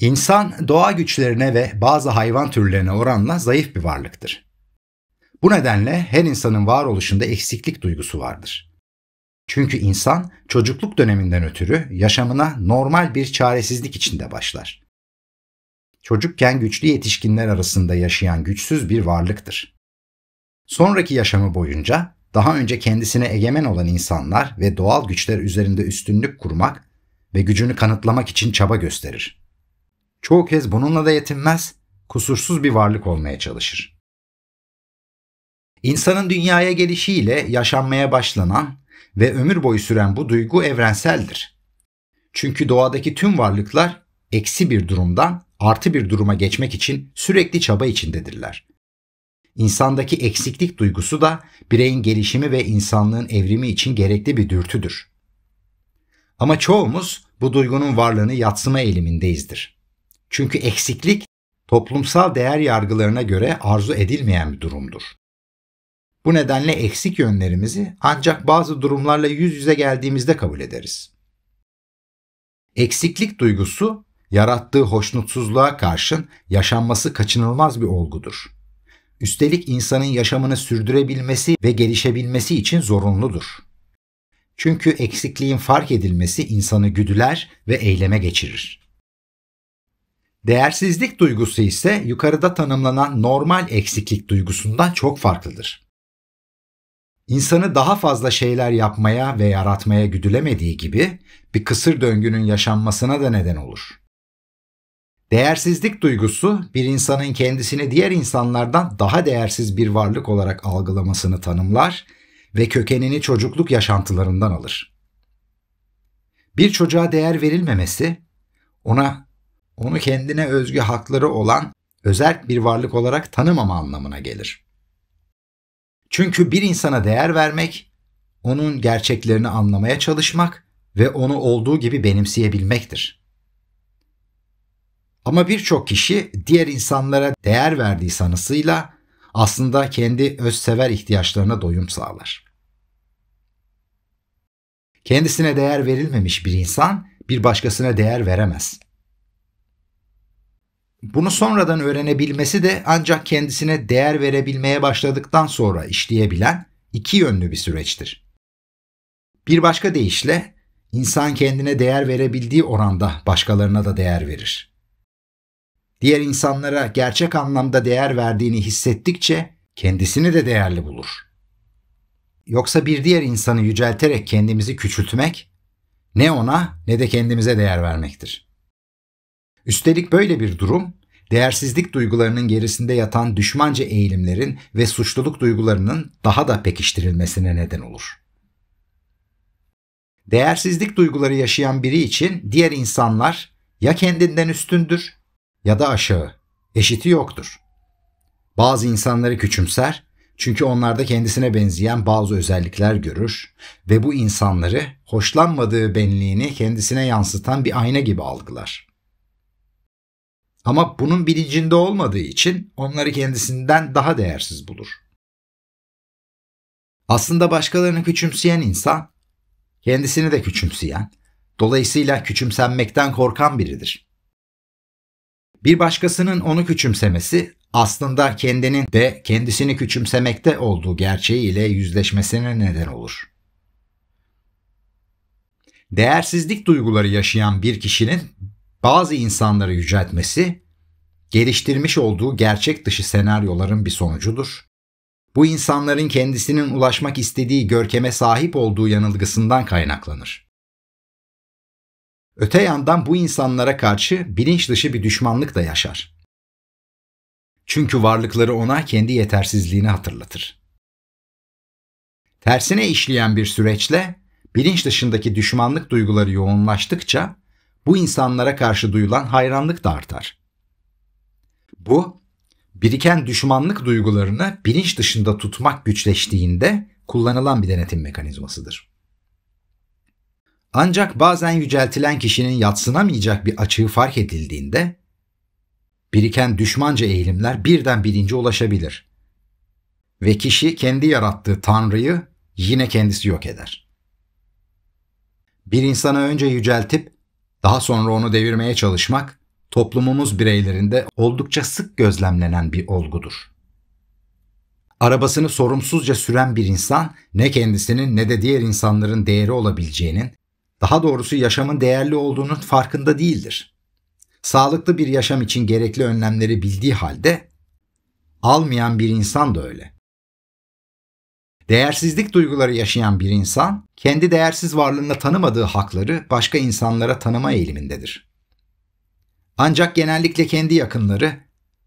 İnsan doğa güçlerine ve bazı hayvan türlerine oranla zayıf bir varlıktır. Bu nedenle her insanın varoluşunda eksiklik duygusu vardır. Çünkü insan çocukluk döneminden ötürü yaşamına normal bir çaresizlik içinde başlar. Çocukken güçlü yetişkinler arasında yaşayan güçsüz bir varlıktır. Sonraki yaşamı boyunca daha önce kendisine egemen olan insanlar ve doğal güçler üzerinde üstünlük kurmak ve gücünü kanıtlamak için çaba gösterir. Çoğu kez bununla da yetinmez, kusursuz bir varlık olmaya çalışır. İnsanın dünyaya gelişiyle yaşanmaya başlanan ve ömür boyu süren bu duygu evrenseldir. Çünkü doğadaki tüm varlıklar eksi bir durumdan artı bir duruma geçmek için sürekli çaba içindedirler. İnsandaki eksiklik duygusu da bireyin gelişimi ve insanlığın evrimi için gerekli bir dürtüdür. Ama çoğumuz bu duygunun varlığını yatsıma eğilimindeyizdir. Çünkü eksiklik toplumsal değer yargılarına göre arzu edilmeyen bir durumdur. Bu nedenle eksik yönlerimizi ancak bazı durumlarla yüz yüze geldiğimizde kabul ederiz. Eksiklik duygusu yarattığı hoşnutsuzluğa karşın yaşanması kaçınılmaz bir olgudur. Üstelik insanın yaşamını sürdürebilmesi ve gelişebilmesi için zorunludur. Çünkü eksikliğin fark edilmesi insanı güdüler ve eyleme geçirir. Değersizlik duygusu ise yukarıda tanımlanan normal eksiklik duygusundan çok farklıdır. İnsanı daha fazla şeyler yapmaya ve yaratmaya güdülemediği gibi bir kısır döngünün yaşanmasına da neden olur. Değersizlik duygusu bir insanın kendisini diğer insanlardan daha değersiz bir varlık olarak algılamasını tanımlar ve kökenini çocukluk yaşantılarından alır. Bir çocuğa değer verilmemesi ona onu kendine özgü hakları olan özel bir varlık olarak tanımama anlamına gelir. Çünkü bir insana değer vermek, onun gerçeklerini anlamaya çalışmak ve onu olduğu gibi benimseyebilmektir. Ama birçok kişi diğer insanlara değer verdiği sanısıyla aslında kendi özsever ihtiyaçlarına doyum sağlar. Kendisine değer verilmemiş bir insan bir başkasına değer veremez. Bunu sonradan öğrenebilmesi de ancak kendisine değer verebilmeye başladıktan sonra işleyebilen iki yönlü bir süreçtir. Bir başka deyişle insan kendine değer verebildiği oranda başkalarına da değer verir. Diğer insanlara gerçek anlamda değer verdiğini hissettikçe kendisini de değerli bulur. Yoksa bir diğer insanı yücelterek kendimizi küçültmek ne ona ne de kendimize değer vermektir.'' Üstelik böyle bir durum değersizlik duygularının gerisinde yatan düşmanca eğilimlerin ve suçluluk duygularının daha da pekiştirilmesine neden olur. Değersizlik duyguları yaşayan biri için diğer insanlar ya kendinden üstündür ya da aşağı, eşiti yoktur. Bazı insanları küçümser çünkü onlarda kendisine benzeyen bazı özellikler görür ve bu insanları hoşlanmadığı benliğini kendisine yansıtan bir ayna gibi algılar. Ama bunun bilincinde olmadığı için onları kendisinden daha değersiz bulur. Aslında başkalarını küçümseyen insan, kendisini de küçümseyen, dolayısıyla küçümsenmekten korkan biridir. Bir başkasının onu küçümsemesi aslında kendinin de kendisini küçümsemekte olduğu gerçeğiyle yüzleşmesine neden olur. Değersizlik duyguları yaşayan bir kişinin bazı insanları yüceltmesi geliştirmiş olduğu gerçek dışı senaryoların bir sonucudur. Bu insanların kendisinin ulaşmak istediği görkeme sahip olduğu yanılgısından kaynaklanır. Öte yandan bu insanlara karşı bilinç dışı bir düşmanlık da yaşar. Çünkü varlıkları ona kendi yetersizliğini hatırlatır. Tersine işleyen bir süreçle bilinç dışındaki düşmanlık duyguları yoğunlaştıkça bu insanlara karşı duyulan hayranlık da artar. Bu, biriken düşmanlık duygularını bilinç dışında tutmak güçleştiğinde kullanılan bir denetim mekanizmasıdır. Ancak bazen yüceltilen kişinin yatsınamayacak bir açığı fark edildiğinde biriken düşmanca eğilimler birden bilince ulaşabilir ve kişi kendi yarattığı tanrıyı yine kendisi yok eder. Bir insanı önce yüceltip daha sonra onu devirmeye çalışmak toplumumuz bireylerinde oldukça sık gözlemlenen bir olgudur. Arabasını sorumsuzca süren bir insan ne kendisinin ne de diğer insanların değeri olabileceğinin, daha doğrusu yaşamın değerli olduğunun farkında değildir. Sağlıklı bir yaşam için gerekli önlemleri bildiği halde almayan bir insan da öyle. Değersizlik duyguları yaşayan bir insan, kendi değersiz varlığında tanımadığı hakları başka insanlara tanıma eğilimindedir. Ancak genellikle kendi yakınları,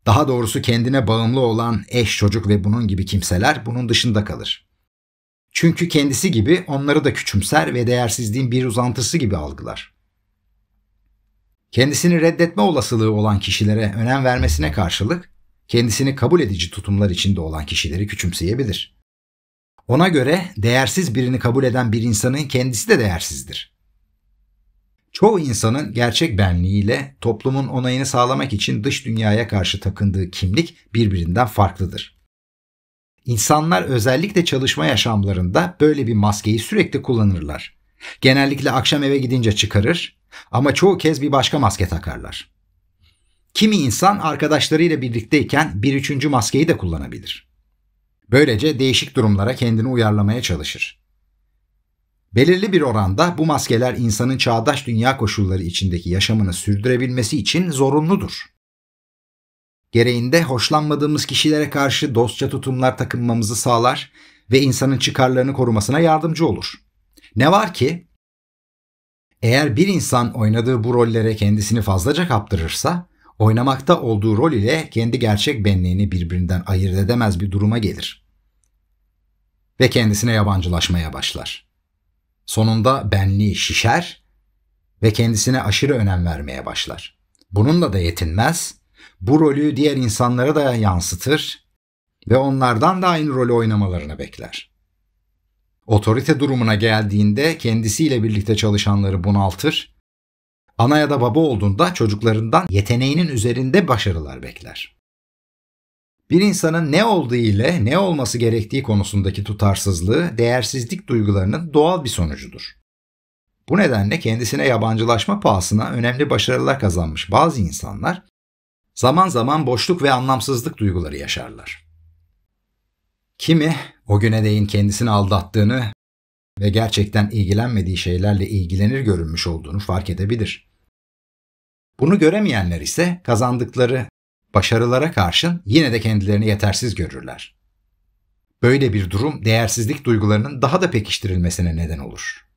daha doğrusu kendine bağımlı olan eş, çocuk ve bunun gibi kimseler bunun dışında kalır. Çünkü kendisi gibi onları da küçümser ve değersizliğin bir uzantısı gibi algılar. Kendisini reddetme olasılığı olan kişilere önem vermesine karşılık kendisini kabul edici tutumlar içinde olan kişileri küçümseyebilir. Ona göre değersiz birini kabul eden bir insanın kendisi de değersizdir. Çoğu insanın gerçek benliğiyle toplumun onayını sağlamak için dış dünyaya karşı takındığı kimlik birbirinden farklıdır. İnsanlar özellikle çalışma yaşamlarında böyle bir maskeyi sürekli kullanırlar. Genellikle akşam eve gidince çıkarır ama çoğu kez bir başka maske takarlar. Kimi insan arkadaşlarıyla birlikteyken bir üçüncü maskeyi de kullanabilir. Böylece değişik durumlara kendini uyarlamaya çalışır. Belirli bir oranda bu maskeler insanın çağdaş dünya koşulları içindeki yaşamını sürdürebilmesi için zorunludur. Gereğinde hoşlanmadığımız kişilere karşı dostça tutumlar takınmamızı sağlar ve insanın çıkarlarını korumasına yardımcı olur. Ne var ki eğer bir insan oynadığı bu rollere kendisini fazlaca kaptırırsa oynamakta olduğu rol ile kendi gerçek benliğini birbirinden ayırt edemez bir duruma gelir. Ve kendisine yabancılaşmaya başlar. Sonunda benliği şişer ve kendisine aşırı önem vermeye başlar. Bununla da yetinmez, bu rolü diğer insanlara da yansıtır ve onlardan da aynı rolü oynamalarını bekler. Otorite durumuna geldiğinde kendisiyle birlikte çalışanları bunaltır Ana ya da baba olduğunda çocuklarından yeteneğinin üzerinde başarılar bekler. Bir insanın ne olduğu ile ne olması gerektiği konusundaki tutarsızlığı değersizlik duygularının doğal bir sonucudur. Bu nedenle kendisine yabancılaşma pahasına önemli başarılar kazanmış bazı insanlar zaman zaman boşluk ve anlamsızlık duyguları yaşarlar. Kimi o güne değin kendisini aldattığını ve gerçekten ilgilenmediği şeylerle ilgilenir görünmüş olduğunu fark edebilir. Bunu göremeyenler ise kazandıkları başarılara karşın yine de kendilerini yetersiz görürler. Böyle bir durum değersizlik duygularının daha da pekiştirilmesine neden olur.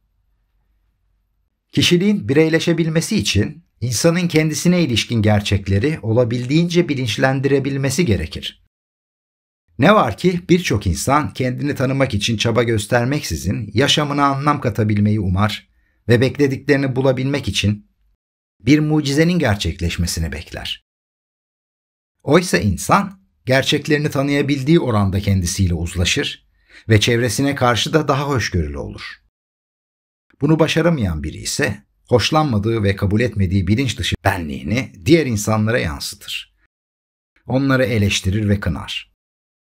Kişiliğin bireyleşebilmesi için insanın kendisine ilişkin gerçekleri olabildiğince bilinçlendirebilmesi gerekir. Ne var ki birçok insan kendini tanımak için çaba göstermeksizin yaşamına anlam katabilmeyi umar ve beklediklerini bulabilmek için bir mucizenin gerçekleşmesini bekler. Oysa insan gerçeklerini tanıyabildiği oranda kendisiyle uzlaşır ve çevresine karşı da daha hoşgörülü olur. Bunu başaramayan biri ise hoşlanmadığı ve kabul etmediği bilinç dışı benliğini diğer insanlara yansıtır. Onları eleştirir ve kınar.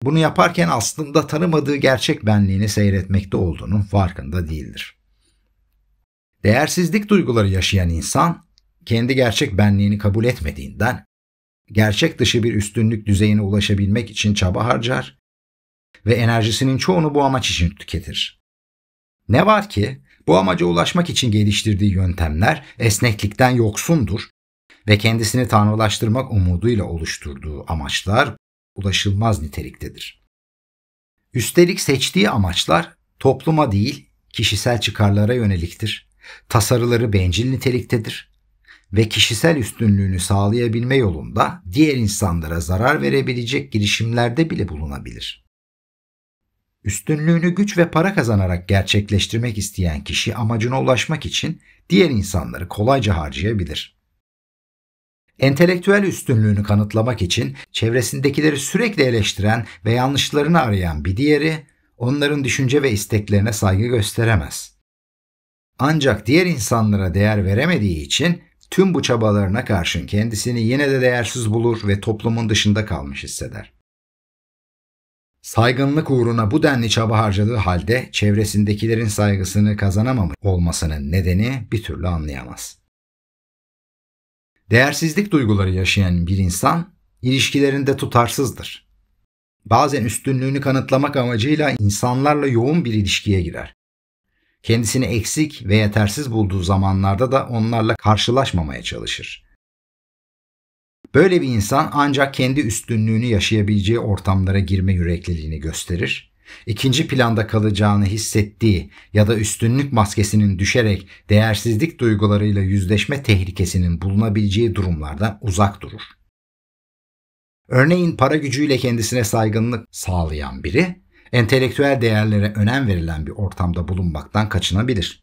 Bunu yaparken aslında tanımadığı gerçek benliğini seyretmekte olduğunun farkında değildir. Değersizlik duyguları yaşayan insan kendi gerçek benliğini kabul etmediğinden gerçek dışı bir üstünlük düzeyine ulaşabilmek için çaba harcar ve enerjisinin çoğunu bu amaç için tüketir. Ne var ki bu amaca ulaşmak için geliştirdiği yöntemler esneklikten yoksundur ve kendisini tanrılaştırmak umuduyla oluşturduğu amaçlar ulaşılmaz niteliktedir. Üstelik seçtiği amaçlar topluma değil kişisel çıkarlara yöneliktir. Tasarıları bencil niteliktedir ve kişisel üstünlüğünü sağlayabilme yolunda diğer insanlara zarar verebilecek girişimlerde bile bulunabilir. Üstünlüğünü güç ve para kazanarak gerçekleştirmek isteyen kişi amacına ulaşmak için diğer insanları kolayca harcayabilir. Entelektüel üstünlüğünü kanıtlamak için çevresindekileri sürekli eleştiren ve yanlışlarını arayan bir diğeri onların düşünce ve isteklerine saygı gösteremez. Ancak diğer insanlara değer veremediği için tüm bu çabalarına karşın kendisini yine de değersiz bulur ve toplumun dışında kalmış hisseder. Saygınlık uğruna bu denli çaba harcadığı halde çevresindekilerin saygısını kazanamamış olmasının nedeni bir türlü anlayamaz. Değersizlik duyguları yaşayan bir insan ilişkilerinde tutarsızdır. Bazen üstünlüğünü kanıtlamak amacıyla insanlarla yoğun bir ilişkiye girer. Kendisini eksik ve yetersiz bulduğu zamanlarda da onlarla karşılaşmamaya çalışır. Böyle bir insan ancak kendi üstünlüğünü yaşayabileceği ortamlara girme yürekliliğini gösterir ikinci planda kalacağını hissettiği ya da üstünlük maskesinin düşerek değersizlik duygularıyla yüzleşme tehlikesinin bulunabileceği durumlardan uzak durur. Örneğin para gücüyle kendisine saygınlık sağlayan biri, entelektüel değerlere önem verilen bir ortamda bulunmaktan kaçınabilir.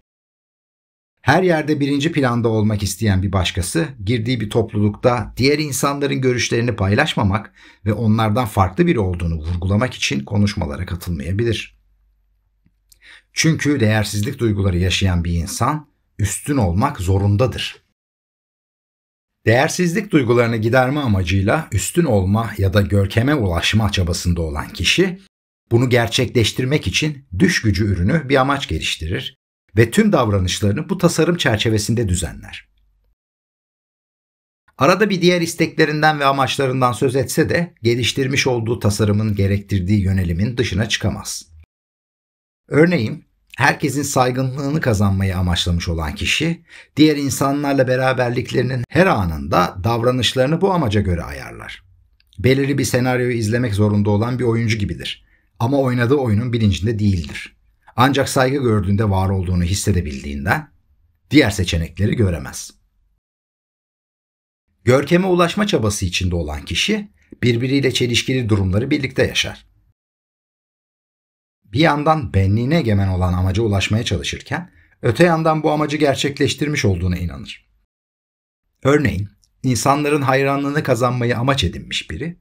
Her yerde birinci planda olmak isteyen bir başkası, girdiği bir toplulukta diğer insanların görüşlerini paylaşmamak ve onlardan farklı biri olduğunu vurgulamak için konuşmalara katılmayabilir. Çünkü değersizlik duyguları yaşayan bir insan üstün olmak zorundadır. Değersizlik duygularını giderme amacıyla üstün olma ya da görkeme ulaşma çabasında olan kişi, bunu gerçekleştirmek için düş gücü ürünü bir amaç geliştirir ve tüm davranışlarını bu tasarım çerçevesinde düzenler. Arada bir diğer isteklerinden ve amaçlarından söz etse de geliştirmiş olduğu tasarımın gerektirdiği yönelimin dışına çıkamaz. Örneğin herkesin saygınlığını kazanmayı amaçlamış olan kişi, diğer insanlarla beraberliklerinin her anında davranışlarını bu amaca göre ayarlar. Belirli bir senaryoyu izlemek zorunda olan bir oyuncu gibidir ama oynadığı oyunun bilincinde değildir. Ancak saygı gördüğünde var olduğunu hissedebildiğinden diğer seçenekleri göremez. Görkeme ulaşma çabası içinde olan kişi birbiriyle çelişkili durumları birlikte yaşar. Bir yandan benliğine egemen olan amaca ulaşmaya çalışırken öte yandan bu amacı gerçekleştirmiş olduğuna inanır. Örneğin insanların hayranlığını kazanmayı amaç edinmiş biri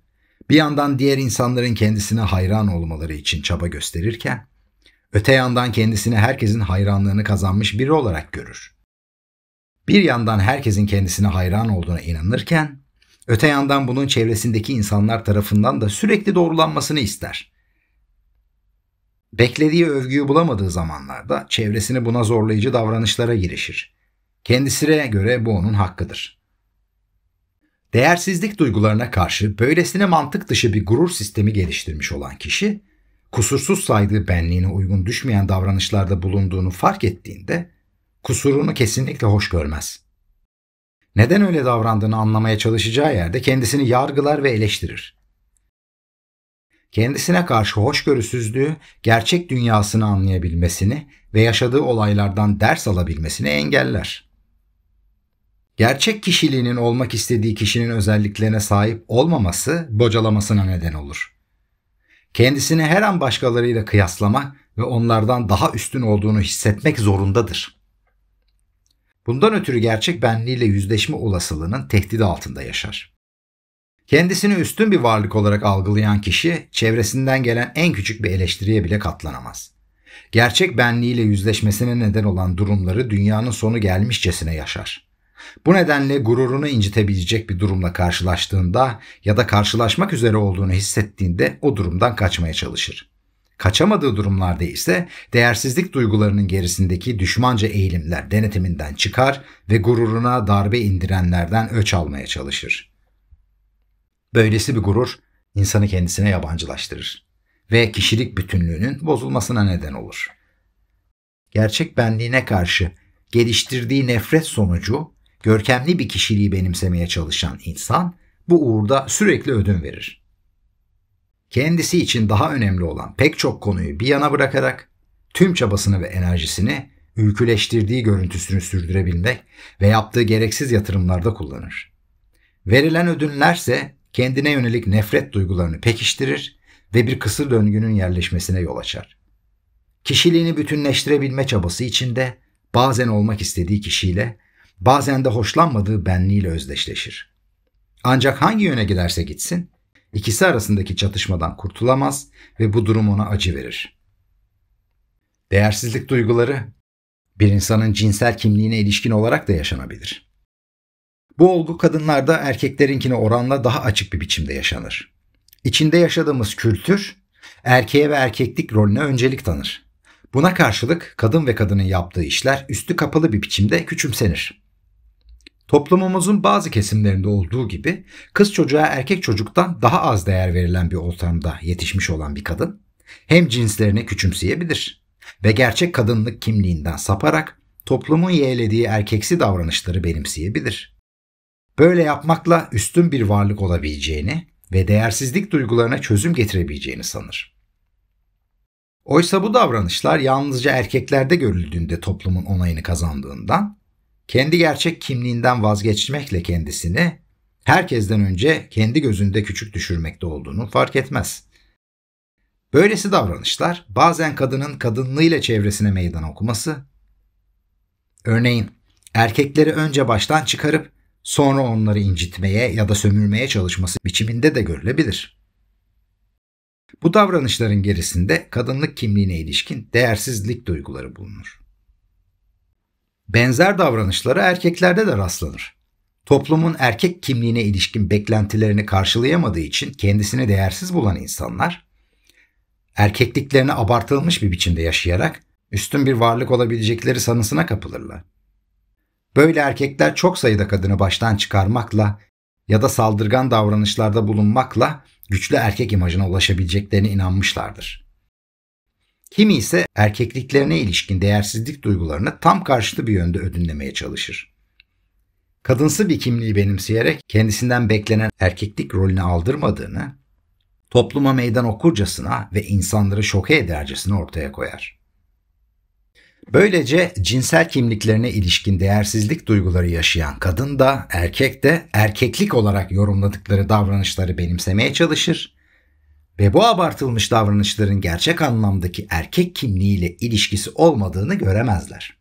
bir yandan diğer insanların kendisine hayran olmaları için çaba gösterirken Öte yandan kendisini herkesin hayranlığını kazanmış biri olarak görür. Bir yandan herkesin kendisine hayran olduğuna inanırken, öte yandan bunun çevresindeki insanlar tarafından da sürekli doğrulanmasını ister. Beklediği övgüyü bulamadığı zamanlarda çevresini buna zorlayıcı davranışlara girişir. Kendisine göre bu onun hakkıdır. Değersizlik duygularına karşı böylesine mantık dışı bir gurur sistemi geliştirmiş olan kişi, kusursuz saydığı benliğine uygun düşmeyen davranışlarda bulunduğunu fark ettiğinde kusurunu kesinlikle hoş görmez. Neden öyle davrandığını anlamaya çalışacağı yerde kendisini yargılar ve eleştirir. Kendisine karşı hoşgörüsüzlüğü gerçek dünyasını anlayabilmesini ve yaşadığı olaylardan ders alabilmesini engeller. Gerçek kişiliğinin olmak istediği kişinin özelliklerine sahip olmaması bocalamasına neden olur.'' kendisini her an başkalarıyla kıyaslama ve onlardan daha üstün olduğunu hissetmek zorundadır. Bundan ötürü gerçek benliğiyle yüzleşme olasılığının tehdidi altında yaşar. Kendisini üstün bir varlık olarak algılayan kişi çevresinden gelen en küçük bir eleştiriye bile katlanamaz. Gerçek benliğiyle yüzleşmesine neden olan durumları dünyanın sonu gelmişçesine yaşar. Bu nedenle gururunu incitebilecek bir durumla karşılaştığında ya da karşılaşmak üzere olduğunu hissettiğinde o durumdan kaçmaya çalışır. Kaçamadığı durumlarda ise değersizlik duygularının gerisindeki düşmanca eğilimler denetiminden çıkar ve gururuna darbe indirenlerden öç almaya çalışır. Böylesi bir gurur insanı kendisine yabancılaştırır ve kişilik bütünlüğünün bozulmasına neden olur. Gerçek benliğine karşı geliştirdiği nefret sonucu görkemli bir kişiliği benimsemeye çalışan insan bu uğurda sürekli ödün verir. Kendisi için daha önemli olan pek çok konuyu bir yana bırakarak tüm çabasını ve enerjisini ülküleştirdiği görüntüsünü sürdürebilmek ve yaptığı gereksiz yatırımlarda kullanır. Verilen ödünlerse kendine yönelik nefret duygularını pekiştirir ve bir kısır döngünün yerleşmesine yol açar. Kişiliğini bütünleştirebilme çabası içinde bazen olmak istediği kişiyle bazen de hoşlanmadığı benliğiyle özdeşleşir. Ancak hangi yöne giderse gitsin, ikisi arasındaki çatışmadan kurtulamaz ve bu durum ona acı verir. Değersizlik duyguları bir insanın cinsel kimliğine ilişkin olarak da yaşanabilir. Bu olgu kadınlarda erkeklerinkine oranla daha açık bir biçimde yaşanır. İçinde yaşadığımız kültür erkeğe ve erkeklik rolüne öncelik tanır. Buna karşılık kadın ve kadının yaptığı işler üstü kapalı bir biçimde küçümsenir. Toplumumuzun bazı kesimlerinde olduğu gibi kız çocuğa erkek çocuktan daha az değer verilen bir ortamda yetişmiş olan bir kadın hem cinslerini küçümseyebilir ve gerçek kadınlık kimliğinden saparak toplumun yeğlediği erkeksi davranışları benimseyebilir. Böyle yapmakla üstün bir varlık olabileceğini ve değersizlik duygularına çözüm getirebileceğini sanır. Oysa bu davranışlar yalnızca erkeklerde görüldüğünde toplumun onayını kazandığından kendi gerçek kimliğinden vazgeçmekle kendisini herkesten önce kendi gözünde küçük düşürmekte olduğunu fark etmez. Böylesi davranışlar bazen kadının kadınlığıyla çevresine meydan okuması. Örneğin erkekleri önce baştan çıkarıp sonra onları incitmeye ya da sömürmeye çalışması biçiminde de görülebilir. Bu davranışların gerisinde kadınlık kimliğine ilişkin değersizlik duyguları bulunur. Benzer davranışlara erkeklerde de rastlanır. Toplumun erkek kimliğine ilişkin beklentilerini karşılayamadığı için kendisini değersiz bulan insanlar, erkekliklerini abartılmış bir biçimde yaşayarak üstün bir varlık olabilecekleri sanısına kapılırlar. Böyle erkekler çok sayıda kadını baştan çıkarmakla ya da saldırgan davranışlarda bulunmakla güçlü erkek imajına ulaşabileceklerine inanmışlardır. Kimi ise erkekliklerine ilişkin değersizlik duygularını tam karşıtı bir yönde ödünlemeye çalışır. Kadınsı bir kimliği benimseyerek kendisinden beklenen erkeklik rolünü aldırmadığını, topluma meydan okurcasına ve insanları şoke edercesine ortaya koyar. Böylece cinsel kimliklerine ilişkin değersizlik duyguları yaşayan kadın da erkek de erkeklik olarak yorumladıkları davranışları benimsemeye çalışır ve bu abartılmış davranışların gerçek anlamdaki erkek kimliğiyle ilişkisi olmadığını göremezler.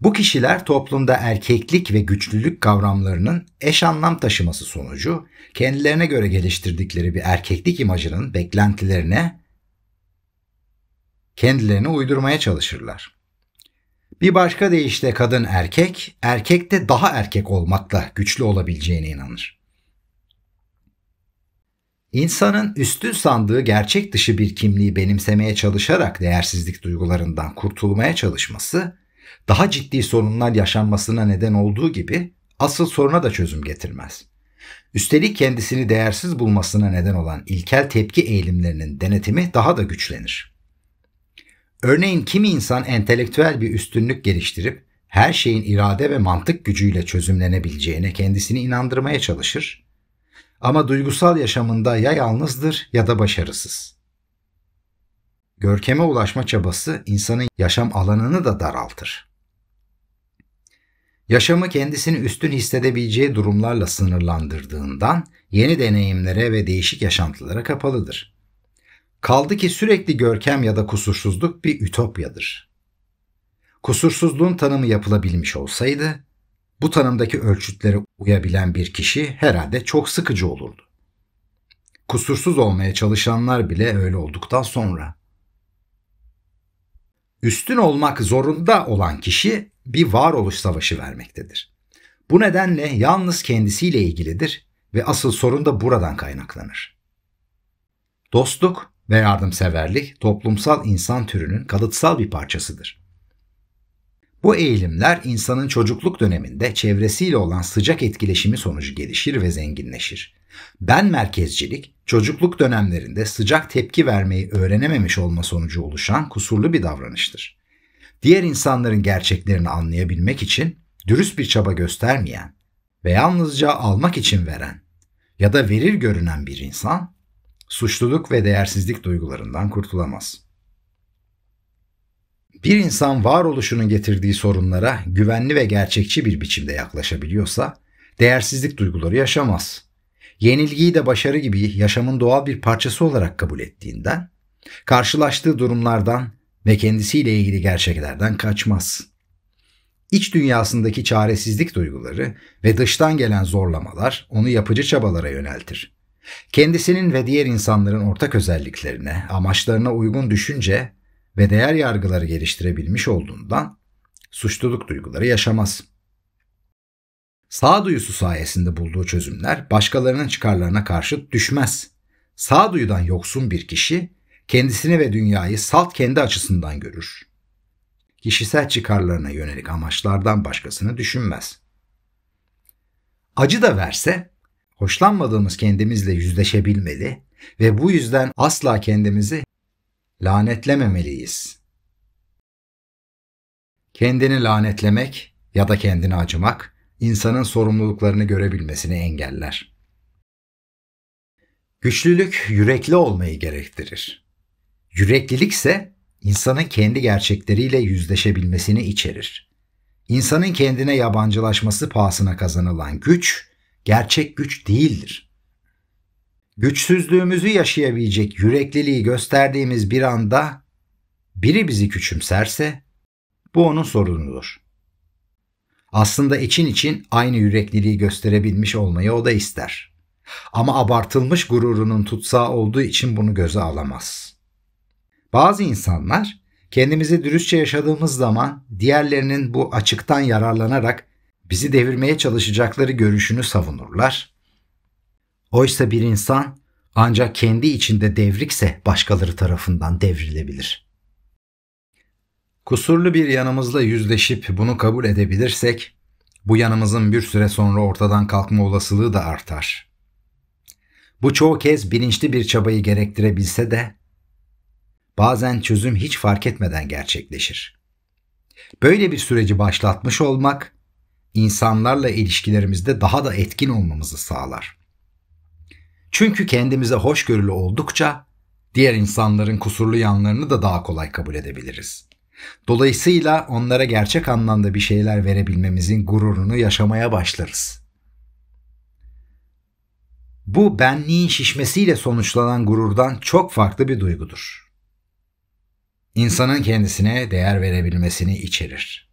Bu kişiler toplumda erkeklik ve güçlülük kavramlarının eş anlam taşıması sonucu kendilerine göre geliştirdikleri bir erkeklik imajının beklentilerine kendilerini uydurmaya çalışırlar. Bir başka deyişle kadın erkek, erkekte daha erkek olmakla güçlü olabileceğine inanır. İnsanın üstün sandığı gerçek dışı bir kimliği benimsemeye çalışarak değersizlik duygularından kurtulmaya çalışması, daha ciddi sorunlar yaşanmasına neden olduğu gibi asıl soruna da çözüm getirmez. Üstelik kendisini değersiz bulmasına neden olan ilkel tepki eğilimlerinin denetimi daha da güçlenir. Örneğin kimi insan entelektüel bir üstünlük geliştirip her şeyin irade ve mantık gücüyle çözümlenebileceğine kendisini inandırmaya çalışır ama duygusal yaşamında ya yalnızdır ya da başarısız. Görkeme ulaşma çabası insanın yaşam alanını da daraltır. Yaşamı kendisini üstün hissedebileceği durumlarla sınırlandırdığından yeni deneyimlere ve değişik yaşantılara kapalıdır. Kaldı ki sürekli görkem ya da kusursuzluk bir ütopyadır. Kusursuzluğun tanımı yapılabilmiş olsaydı bu tanımdaki ölçütlere uyabilen bir kişi herhalde çok sıkıcı olurdu. Kusursuz olmaya çalışanlar bile öyle olduktan sonra. Üstün olmak zorunda olan kişi bir varoluş savaşı vermektedir. Bu nedenle yalnız kendisiyle ilgilidir ve asıl sorun da buradan kaynaklanır. Dostluk ve yardımseverlik toplumsal insan türünün kalıtsal bir parçasıdır. Bu eğilimler insanın çocukluk döneminde çevresiyle olan sıcak etkileşimi sonucu gelişir ve zenginleşir. Ben merkezcilik, çocukluk dönemlerinde sıcak tepki vermeyi öğrenememiş olma sonucu oluşan kusurlu bir davranıştır. Diğer insanların gerçeklerini anlayabilmek için dürüst bir çaba göstermeyen ve yalnızca almak için veren ya da verir görünen bir insan suçluluk ve değersizlik duygularından kurtulamaz.'' bir insan varoluşunun getirdiği sorunlara güvenli ve gerçekçi bir biçimde yaklaşabiliyorsa değersizlik duyguları yaşamaz. Yenilgiyi de başarı gibi yaşamın doğal bir parçası olarak kabul ettiğinden karşılaştığı durumlardan ve kendisiyle ilgili gerçeklerden kaçmaz. İç dünyasındaki çaresizlik duyguları ve dıştan gelen zorlamalar onu yapıcı çabalara yöneltir. Kendisinin ve diğer insanların ortak özelliklerine, amaçlarına uygun düşünce ve değer yargıları geliştirebilmiş olduğundan suçluluk duyguları yaşamaz. Sağduyusu sayesinde bulduğu çözümler başkalarının çıkarlarına karşı düşmez. Sağduyudan yoksun bir kişi kendisini ve dünyayı salt kendi açısından görür. Kişisel çıkarlarına yönelik amaçlardan başkasını düşünmez. Acı da verse hoşlanmadığımız kendimizle yüzleşebilmeli ve bu yüzden asla kendimizi lanetlememeliyiz. Kendini lanetlemek ya da kendini acımak insanın sorumluluklarını görebilmesini engeller. Güçlülük yürekli olmayı gerektirir. Yüreklilik ise insanın kendi gerçekleriyle yüzleşebilmesini içerir. İnsanın kendine yabancılaşması pahasına kazanılan güç gerçek güç değildir güçsüzlüğümüzü yaşayabilecek yürekliliği gösterdiğimiz bir anda biri bizi küçümserse bu onun sorunudur. Aslında için için aynı yürekliliği gösterebilmiş olmayı o da ister. Ama abartılmış gururunun tutsağı olduğu için bunu göze alamaz. Bazı insanlar kendimizi dürüstçe yaşadığımız zaman diğerlerinin bu açıktan yararlanarak bizi devirmeye çalışacakları görüşünü savunurlar Oysa bir insan ancak kendi içinde devrikse başkaları tarafından devrilebilir. Kusurlu bir yanımızla yüzleşip bunu kabul edebilirsek, bu yanımızın bir süre sonra ortadan kalkma olasılığı da artar. Bu çoğu kez bilinçli bir çabayı gerektirebilse de, bazen çözüm hiç fark etmeden gerçekleşir. Böyle bir süreci başlatmış olmak, insanlarla ilişkilerimizde daha da etkin olmamızı sağlar.'' Çünkü kendimize hoşgörülü oldukça diğer insanların kusurlu yanlarını da daha kolay kabul edebiliriz. Dolayısıyla onlara gerçek anlamda bir şeyler verebilmemizin gururunu yaşamaya başlarız. Bu benliğin şişmesiyle sonuçlanan gururdan çok farklı bir duygudur. İnsanın kendisine değer verebilmesini içerir.